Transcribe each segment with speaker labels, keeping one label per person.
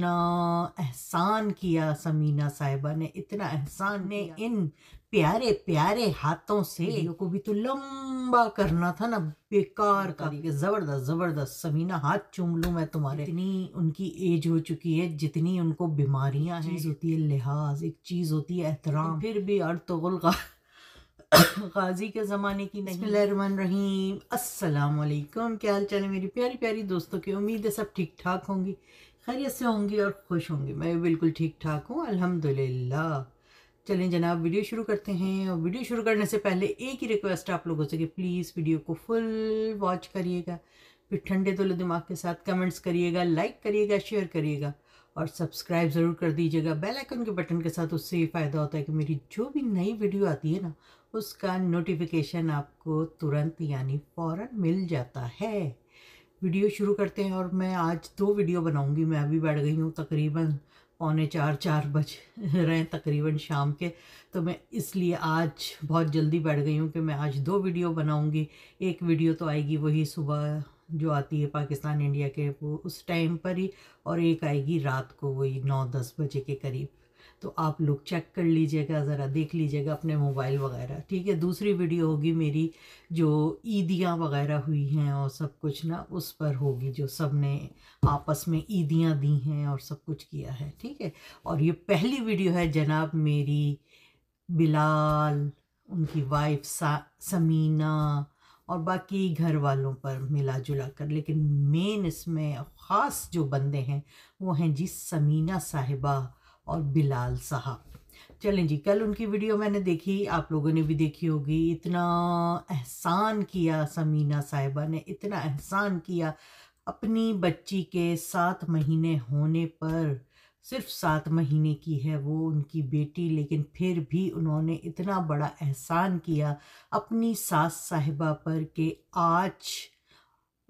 Speaker 1: इतना एहसान किया समीना साहिबा ने इतना एहसान ने इन प्यारे प्यारे हाथों से को भी तो लंबा करना था ना बेकार का जबरदस्त जबरदस्त समीना हाथ चूम लू मैं तुम्हारे इतनी उनकी एज हो चुकी है जितनी उनको बीमारियां हैं होती है लिहाज एक चीज होती है एहतराम फिर भी अर्तुल तो का गाजी के ज़माने की नहीं रहीम अस्सलाम वालेकुम क्या हाल चाल है मेरी प्यारी प्यारी दोस्तों की उम्मीद है सब ठीक ठाक होंगी खैरियत से होंगी और खुश होंगी मैं भी बिल्कुल ठीक ठाक हूँ अल्हम्दुलिल्लाह चलें जनाब वीडियो शुरू करते हैं और वीडियो शुरू करने से पहले एक ही रिक्वेस्ट आप लोगों से कि प्लीज़ वीडियो को फुल वॉच करिएगा फिर ठंडे तोले दिमाग के साथ कमेंट्स करिएगा लाइक करिएगा शेयर करिएगा और सब्सक्राइब ज़रूर कर दीजिएगा बेल आइकन के बटन के साथ उससे ये फ़ायदा होता है कि मेरी जो भी नई वीडियो आती है ना उसका नोटिफिकेशन आपको तुरंत यानी फ़ौर मिल जाता है वीडियो शुरू करते हैं और मैं आज दो वीडियो बनाऊंगी मैं अभी बैठ गई हूँ तकरीबन पौने चार चार बज रहे हैं तकरीबन शाम के तो मैं इसलिए आज बहुत जल्दी बैठ गई हूँ कि मैं आज दो वीडियो बनाऊंगी एक वीडियो तो आएगी वही सुबह जो आती है पाकिस्तान इंडिया के वो उस टाइम पर ही और एक आएगी रात को वही नौ दस बजे के करीब तो आप लोग चेक कर लीजिएगा ज़रा देख लीजिएगा अपने मोबाइल वगैरह ठीक है दूसरी वीडियो होगी मेरी जो ईदियाँ वगैरह हुई हैं और सब कुछ ना उस पर होगी जो सब ने आपस में ईदियाँ दी हैं और सब कुछ किया है ठीक है और ये पहली वीडियो है जनाब मेरी बिलाल उनकी वाइफ समीना और बाकी घर वालों पर मिला जुला कर लेकिन मेन इसमें ख़ास जो बंदे हैं वो हैं जी समीना साहिबा और बिलाल साहब चलें जी कल उनकी वीडियो मैंने देखी आप लोगों ने भी देखी होगी इतना एहसान किया समीना साहिबा ने इतना एहसान किया अपनी बच्ची के सात महीने होने पर सिर्फ सात महीने की है वो उनकी बेटी लेकिन फिर भी उन्होंने इतना बड़ा एहसान किया अपनी सास साहिबा पर कि आज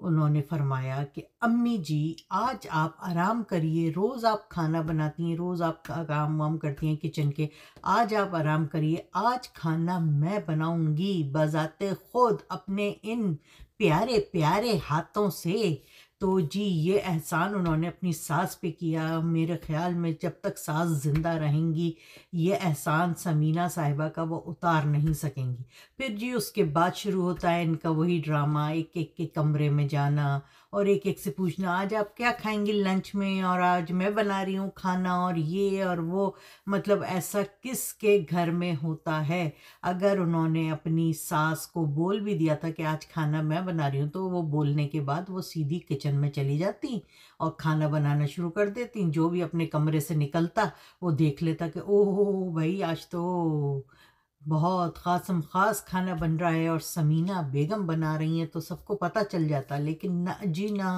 Speaker 1: उन्होंने फरमाया कि अम्मी जी आज आप आराम करिए रोज़ आप खाना बनाती हैं रोज़ आप काम वाम करती हैं किचन के आज आप आराम करिए आज खाना मैं बनाऊंगी बजाते खुद अपने इन प्यारे प्यारे हाथों से तो जी ये एहसान उन्होंने अपनी सास पे किया मेरे ख्याल में जब तक सास ज़िंदा रहेंगी ये एहसान समीना साहिबा का वो उतार नहीं सकेंगी फिर जी उसके बाद शुरू होता है इनका वही ड्रामा एक एक के कमरे में जाना और एक एक से पूछना आज आप क्या खाएंगे लंच में और आज मैं बना रही हूँ खाना और ये और वो मतलब ऐसा किस के घर में होता है अगर उन्होंने अपनी सास को बोल भी दिया था कि आज खाना मैं बना रही हूँ तो वो बोलने के बाद वो सीधी किचन में चली जाती और खाना बनाना शुरू कर देती जो भी अपने कमरे से निकलता वो देख लेता कि ओह भाई आज तो बहुत खासम खास खाना बन रहा है और समीना बेगम बना रही हैं तो सबको पता चल जाता लेकिन ना जी ना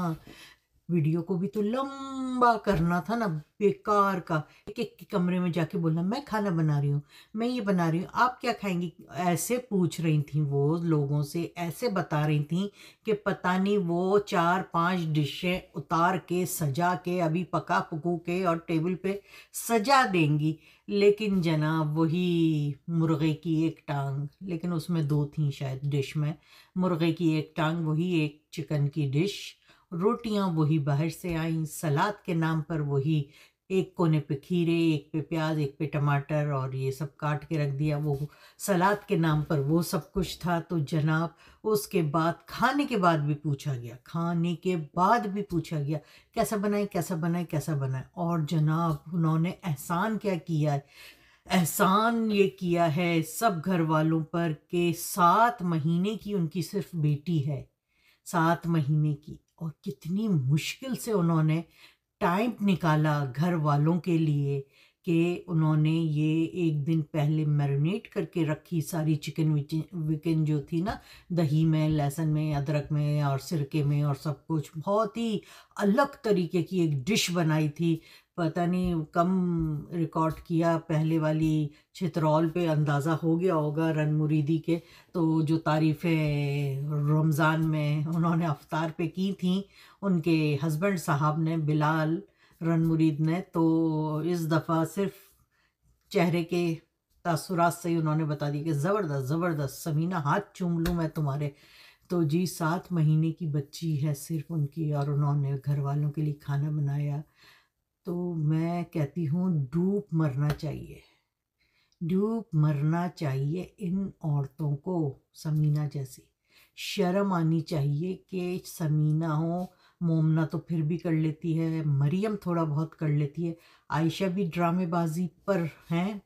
Speaker 1: वीडियो को भी तो लंबा करना था ना बेकार का एक एक कमरे में जाके बोलना मैं खाना बना रही हूँ मैं ये बना रही हूँ आप क्या खाएंगे ऐसे पूछ रही थी वो लोगों से ऐसे बता रही थी कि पता नहीं वो चार पांच डिशें उतार के सजा के अभी पका पकू के और टेबल पे सजा देंगी लेकिन जनाब वही मुर्गे की एक टांग लेकिन उसमें दो थी शायद डिश में मुर्गे की एक टांग वही एक चिकन की डिश रोटियां वही बाहर से आईं सलाद के नाम पर वही एक कोने पे खीरे एक पे प्याज एक पे टमाटर और ये सब काट के रख दिया वो सलाद के नाम पर वो सब कुछ था तो जनाब उसके बाद खाने के बाद भी पूछा गया खाने के बाद भी पूछा गया कैसा बनाए कैसा बनाए कैसा बनाए और जनाब उन्होंने एहसान क्या किया है एहसान ये किया है सब घर वालों पर के सात महीने की उनकी सिर्फ बेटी है सात महीने की और कितनी मुश्किल से उन्होंने टाइम निकाला घर वालों के लिए कि उन्होंने ये एक दिन पहले मैरिनेट करके रखी सारी चिकन विकन जो थी ना दही में लहसुन में अदरक में और सिरके में और सब कुछ बहुत ही अलग तरीके की एक डिश बनाई थी पता नहीं कम रिकॉर्ड किया पहले वाली छतरौल पे अंदाज़ा हो गया होगा रन मुरीदी के तो जो तारीफ़ें रमज़ान में उन्होंने अवतार पे की थी उनके हस्बैंड साहब ने बिलाल रन मुरीद ने तो इस दफ़ा सिर्फ चेहरे के तसरात से ही उन्होंने बता दिया कि ज़बरदस्त ज़बरदस्त समीना हाथ चूम लूँ मैं तुम्हारे तो जी सात महीने की बच्ची है सिर्फ उनकी और उन्होंने घर वालों के लिए खाना बनाया तो मैं कहती हूँ डूब मरना चाहिए डूब मरना चाहिए इन औरतों को समीना जैसी शर्म आनी चाहिए कि समीना हो मोमना तो फिर भी कर लेती है मरियम थोड़ा बहुत कर लेती है आयशा भी ड्रामेबाजी पर हैं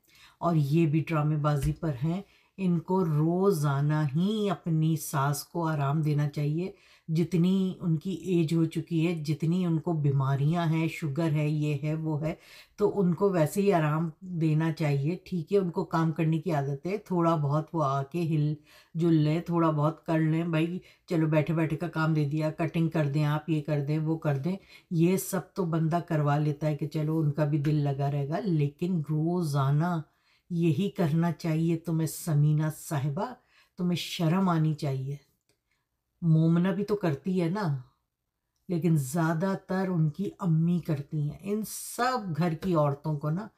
Speaker 1: और ये भी ड्रामेबाजी पर हैं इनको रोज़ाना ही अपनी सास को आराम देना चाहिए जितनी उनकी एज हो चुकी है जितनी उनको बीमारियां हैं शुगर है ये है वो है तो उनको वैसे ही आराम देना चाहिए ठीक है उनको काम करने की आदत है थोड़ा बहुत वो आके हिल जुल लें थोड़ा बहुत कर लें भाई चलो बैठे बैठे का काम दे दिया कटिंग कर दें आप ये कर दें वो कर दें ये सब तो बंदा करवा लेता है कि चलो उनका भी दिल लगा रहेगा लेकिन रोज़ाना यही करना चाहिए तुम्हें समीना साहिबा तुम्हें शर्म आनी चाहिए मोमना भी तो करती है ना लेकिन ज़्यादातर उनकी अम्मी करती हैं इन सब घर की औरतों को ना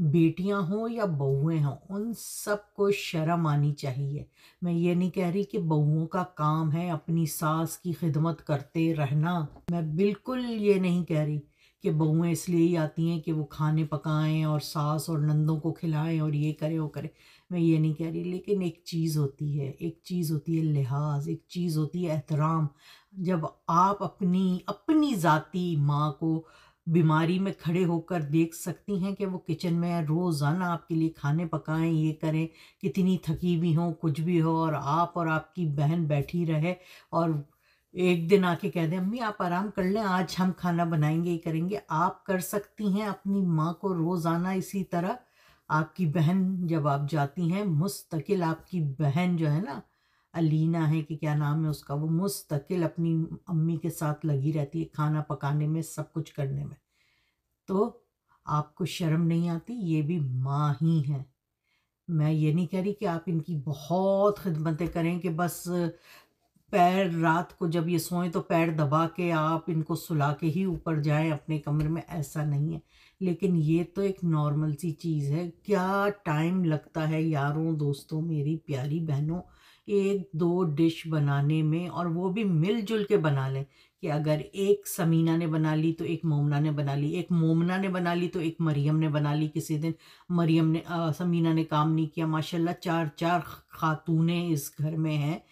Speaker 1: बेटियां हों या बहुएं हों उन सब को शर्म आनी चाहिए मैं ये नहीं कह रही कि बहुओं का काम है अपनी सास की खिदमत करते रहना मैं बिल्कुल ये नहीं कह रही कि बहुएँ इसलिए ही आती हैं कि वो खाने पकाएं और सास और नंदों को खिलाएं और ये करें वो करें मैं ये नहीं कह रही लेकिन एक चीज़ होती है एक चीज़ होती है लिहाज एक चीज़ होती है एहतराम जब आप अपनी अपनी ज़ाती माँ को बीमारी में खड़े होकर देख सकती हैं कि वो किचन में रोज़ाना आपके लिए खाने पकाएं ये करें कितनी थकी भी हो कुछ भी हो और आप और आपकी बहन बैठी रहे और एक दिन आके कह दें अम्मी आप आराम कर लें आज हम खाना बनाएंगे ही करेंगे आप कर सकती हैं अपनी माँ को रोज़ाना इसी तरह आपकी बहन जब आप जाती हैं मुस्तकिल आपकी बहन जो है ना अलीना है कि क्या नाम है उसका वो मुस्तकिल अपनी अम्मी के साथ लगी रहती है खाना पकाने में सब कुछ करने में तो आपको शर्म नहीं आती ये भी माँ ही हैं मैं ये नहीं कह रही कि आप इनकी बहुत खिदमतें करें कि बस पैर रात को जब ये सोएं तो पैर दबा के आप इनको सुला के ही ऊपर जाएं अपने कमरे में ऐसा नहीं है लेकिन ये तो एक नॉर्मल सी चीज़ है क्या टाइम लगता है यारों दोस्तों मेरी प्यारी बहनों एक दो डिश बनाने में और वो भी मिलजुल के बना लें कि अगर एक समीना ने बना ली तो एक मोमना ने बना ली एक मोमना ने बना ली तो एक मरियम ने बना ली किसी दिन मरियम ने आ, समीना ने काम नहीं किया माशाल्लाह चार चार खातूने इस घर में हैं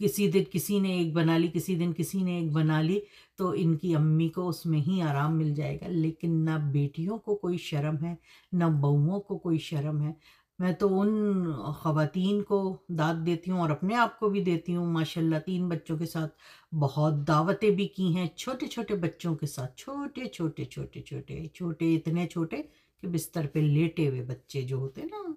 Speaker 1: किसी दिन किसी ने एक बना ली किसी दिन किसी ने एक बना ली तो इनकी अम्मी को उसमें ही आराम मिल जाएगा लेकिन ना बेटियों को कोई शर्म है ना बहुओं को कोई शर्म है मैं तो उन ख़वातीन को दाद देती हूँ और अपने आप को भी देती हूँ माशाल्लाह तीन बच्चों के साथ बहुत दावतें भी की हैं छोटे छोटे बच्चों के साथ छोटे छोटे छोटे छोटे छोटे इतने छोटे कि बिस्तर पे लेटे हुए बच्चे जो होते ना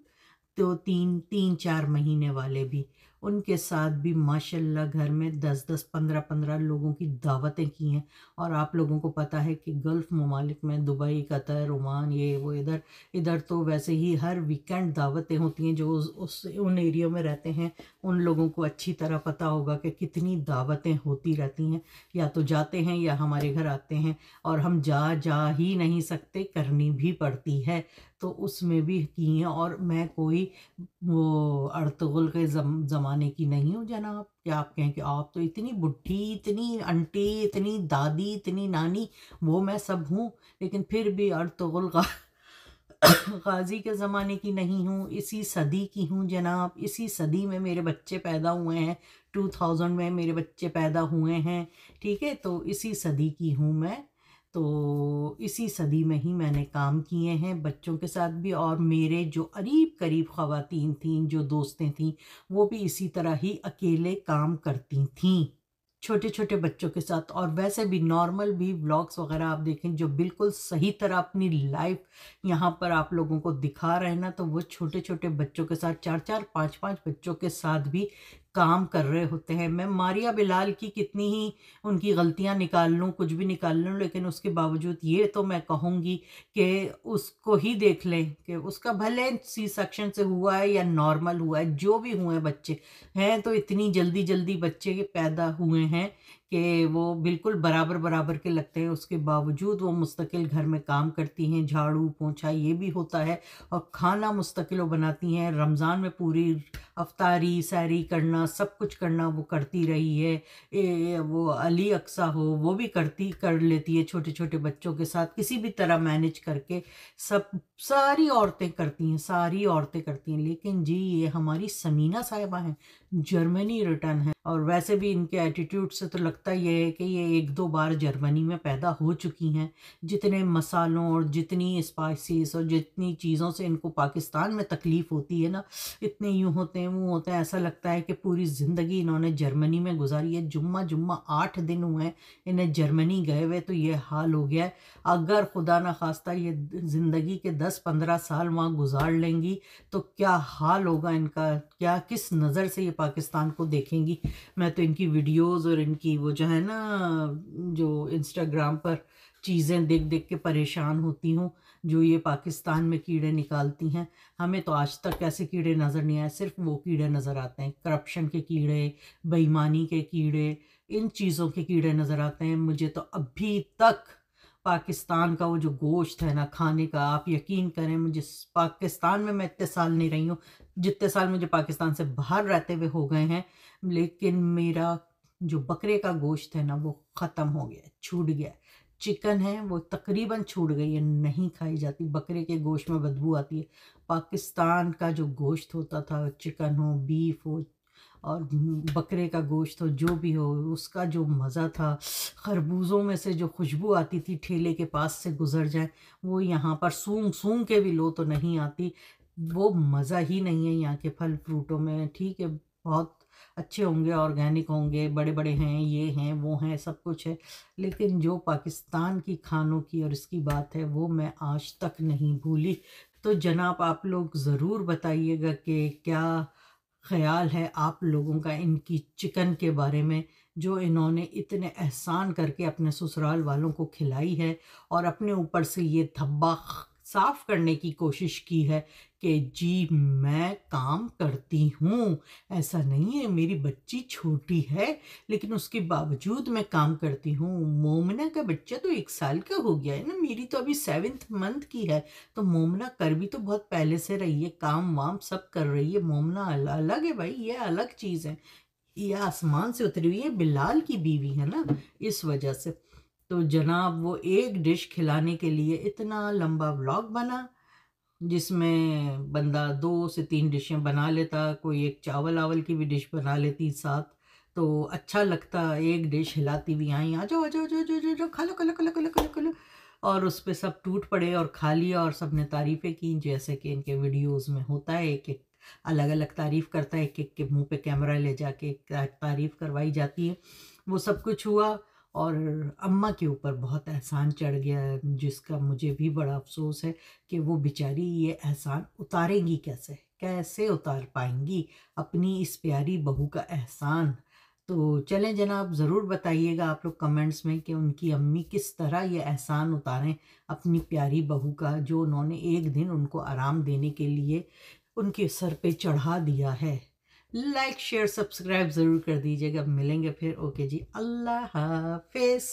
Speaker 1: तो तीन तीन चार महीने वाले भी उनके साथ भी माशाल्लाह घर में दस दस पंद्रह पंद्रह लोगों की दावतें की हैं और आप लोगों को पता है कि गल्फ़ ममालिक में दुबई कतर ओमान ये वो इधर इधर तो वैसे ही हर वीकेंड दावतें होती हैं जो उस, उन एरिया में रहते हैं उन लोगों को अच्छी तरह पता होगा कि कितनी दावतें होती रहती हैं या तो जाते हैं या हमारे घर आते हैं और हम जा जा ही नहीं सकते करनी भी पड़ती है तो उसमें भी की हैं और मैं कोई वो अड़तगुल के जम ज़माने की नहीं हो जनाब क्या आप कहें कि आप तो इतनी बुढ़ी इतनी आंटी इतनी दादी इतनी नानी वो मैं सब हूँ लेकिन फिर भी अर्तुगल गाजी के ज़माने की नहीं हूँ इसी सदी की हूँ जनाब इसी सदी में मेरे बच्चे पैदा हुए हैं टू थाउजेंड में मेरे बच्चे पैदा हुए हैं ठीक है तो इसी सदी की हूँ मैं तो इसी सदी में ही मैंने काम किए हैं बच्चों के साथ भी और मेरे जो अरीब करीब ख़वातीन थीं जो दोस्तें थीं वो भी इसी तरह ही अकेले काम करती थीं छोटे छोटे बच्चों के साथ और वैसे भी नॉर्मल भी व्लॉग्स वगैरह आप देखें जो बिल्कुल सही तरह अपनी लाइफ यहाँ पर आप लोगों को दिखा रहे ना तो वो छोटे छोटे बच्चों के साथ चार चार पाँच पाँच बच्चों के साथ भी काम कर रहे होते हैं मैं मारिया बिलाल की कितनी ही उनकी गलतियां निकाल लूँ कुछ भी निकाल लूँ लेकिन उसके बावजूद ये तो मैं कहूँगी कि उसको ही देख लें कि उसका भले सी सेक्शन से हुआ है या नॉर्मल हुआ है जो भी हुए हैं बच्चे हैं तो इतनी जल्दी जल्दी बच्चे पैदा हुए हैं कि वो बिल्कुल बराबर बराबर के लगते हैं उसके बावजूद वो मुस्तकिल घर में काम करती हैं झाड़ू पोंछा ये भी होता है और खाना मुस्तकिल बनाती हैं रमज़ान में पूरी अफतारी सैरी करना सब कुछ करना वो करती रही है ए, वो अली अक्सा हो वो भी करती कर लेती है छोटे छोटे बच्चों के साथ किसी भी तरह मैनेज करके सब सारी औरतें करती हैं सारी औरतें करती हैं लेकिन जी ये हमारी समीना साहिबा हैं जर्मनी रिटर्न है और वैसे भी इनके एटीट्यूड से तो लगता ये है कि ये एक दो बार जर्मनी में पैदा हो चुकी हैं जितने मसालों और जितनी स्पाइसिस और जितनी चीज़ों से इनको पाकिस्तान में तकलीफ़ होती है ना इतने यूँ होते हैं मुँह होता है ऐसा लगता है कि पूरी ज़िंदगी इन्होंने जर्मनी में गुजारी है जुम्मा जुम्मा आठ दिन हुए हैं इन्हें जर्मनी गए हुए तो ये हाल हो गया है अगर खुदा न खास्ता ये ज़िंदगी के दस पंद्रह साल वहाँ गुजार लेंगी तो क्या हाल होगा इनका क्या किस नज़र से ये पाकिस्तान को देखेंगी मैं तो इनकी वीडियोज़ और इनकी वो जो है ना जो इंस्टाग्राम पर चीज़ें देख देख के परेशान होती हूँ जो ये पाकिस्तान में कीड़े निकालती हैं हमें तो आज तक ऐसे कीड़े नज़र नहीं आए सिर्फ वो कीड़े नज़र आते हैं करप्शन के कीड़े बेईमानी के कीड़े इन चीज़ों के कीड़े नज़र आते हैं मुझे तो अभी तक पाकिस्तान का वो जो गोश्त है ना खाने का आप यकीन करें मुझे पाकिस्तान में मैं इतने साल नहीं रही हूँ जितने साल मुझे पाकिस्तान से बाहर रहते हुए हो गए हैं लेकिन मेरा जो बकरे का गोश्त है ना वो ख़त्म हो गया छूट गया है चिकन है वो तकरीबन छूट गई है नहीं खाई जाती बकरे के गोश्त में बदबू आती है पाकिस्तान का जो गोश्त होता था चिकन हो बीफ हो और बकरे का गोश्त हो जो भी हो उसका जो मज़ा था खरबूजों में से जो खुशबू आती थी ठेले के पास से गुजर जाए वो यहाँ पर सूंग सूंग के भी लो तो नहीं आती वो मज़ा ही नहीं है यहाँ के फल फ्रूटों में ठीक है बहुत अच्छे होंगे ऑर्गेनिक होंगे बड़े बड़े हैं ये हैं वो हैं सब कुछ है लेकिन जो पाकिस्तान की खानों की और इसकी बात है वो मैं आज तक नहीं भूली तो जनाब आप लोग ज़रूर बताइएगा कि क्या ख्याल है आप लोगों का इनकी चिकन के बारे में जो इन्होंने इतने एहसान करके अपने ससुराल वालों को खिलाई है और अपने ऊपर से ये धब्बा साफ करने की कोशिश की है कि जी मैं काम करती हूँ ऐसा नहीं है मेरी बच्ची छोटी है लेकिन उसके बावजूद मैं काम करती हूँ मोमना का बच्चा तो एक साल का हो गया है ना मेरी तो अभी सेवन्थ मंथ की है तो मोमना कर भी तो बहुत पहले से रही है काम वाम सब कर रही है मोमना अलग है भाई ये अलग चीज़ है ये आसमान से उतरी हुई है बिलाल की बीवी है ना इस वजह से तो जनाब वो एक डिश खिलाने के लिए इतना लंबा व्लॉग बना जिसमें बंदा दो से तीन डिशें बना लेता कोई एक चावल आवल की भी डिश बना लेती साथ तो अच्छा लगता एक डिश हिलाती भी आई आ जाओ आ जाओ जो जो जो जो खा लो खा लो खा लो खा लो खा लो खा लो और उस पर सब टूट पड़े और खा लिया और सब ने तारीफ़ें की जैसे कि इनके वीडियोस में होता है एक एक अलग अलग तारीफ़ करता है एक एक के मुँह पे कैमरा ले जाके तारीफ़ करवाई जाती है वो सब कुछ हुआ और अम्मा के ऊपर बहुत एहसान चढ़ गया है जिसका मुझे भी बड़ा अफसोस है कि वो बेचारी ये एहसान उतारेंगी कैसे कैसे उतार पाएंगी अपनी इस प्यारी बहू का एहसान तो चलें जनाब ज़रूर बताइएगा आप लोग कमेंट्स में कि उनकी अम्मी किस तरह ये एहसान उतारें अपनी प्यारी बहू का जो उन्होंने एक दिन उनको आराम देने के लिए उनके सर पे चढ़ा दिया है लाइक शेयर सब्सक्राइब ज़रूर कर दीजिएगा मिलेंगे फिर ओके जी अल्लाह हाफिज़